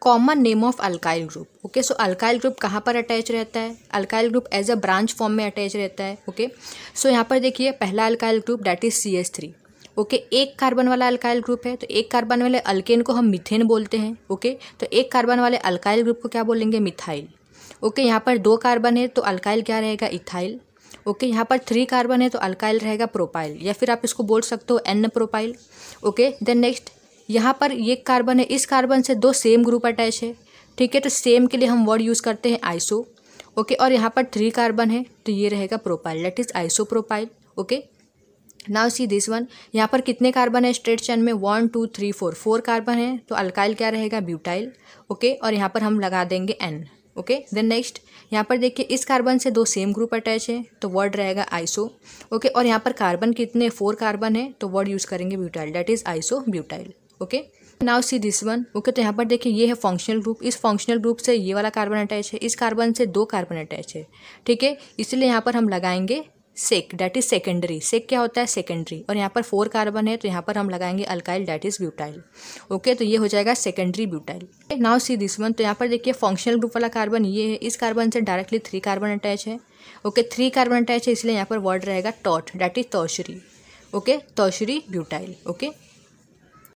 Common name of alkyl group okay so alkyl group कहाँ पर attach रहता है alkyl group as a branch form में attach रहता है ओके सो यहाँ पर देखिए पहला alkyl group that is C S three okay एक कार्बन वाला अल्काइल ग्रुप है तो एक कार्बन वाले अल्केन को हम मिथेन बोलते हैं ओके okay? तो एक कार्बन वाले अल्काइल ग्रुप को क्या बोलेंगे मिथाइल ओके यहाँ पर दो कार्बन है तो अल्काइल क्या रहेगा इथाइल ओके यहाँ पर थ्री कार्बन है तो अल्काइल रहेगा प्रोपाइल या फिर आप इसको बोल सकते हो n propyl okay then next यहाँ पर ये कार्बन है इस कार्बन से दो सेम ग्रुप अटैच है ठीक है तो सेम के लिए हम वर्ड यूज़ करते हैं आइसो ओके और यहाँ पर थ्री कार्बन है तो ये रहेगा propyl that is isopropyl okay now see this one यहाँ पर कितने कार्बन है स्ट्रेट चैन में one two three four four carbon है तो अल्काइल क्या रहेगा ब्यूटाइल ओके और यहाँ पर हम लगा देंगे एन ओके देन नेक्स्ट यहाँ पर देखिए इस कार्बन से दो सेम ग्रुप अटैच है तो वर्ड रहेगा आइसो ओके okay, और यहाँ पर कार्बन कितने फोर कार्बन है तो वर्ड यूज़ करेंगे butyl that is isobutyl okay now see this one okay तो यहाँ पर देखिए ये है फंक्शनल ग्रुप इस फंक्शनल ग्रुप से ये वाला कार्बन अटैच है इस कार्बन से दो कार्बन अटैच है ठीक है इसलिए यहाँ पर हम लगाएंगे sec that is secondary sec क्या होता है सेकेंडरी और यहाँ पर फोर कार्बन है तो यहाँ पर हम लगाएंगे alkyl that is butyl okay तो ये हो जाएगा secondary butyl now see this one तो यहाँ पर देखिए फंक्शनल ग्रुप वाला कार्बन ये है इस कार्बन से डायरेक्टली थ्री कार्बन अटैच है ओके थ्री कार्बन अटैच है इसलिए यहाँ पर वर्ड रहेगा टॉट that is tertiary okay tertiary butyl okay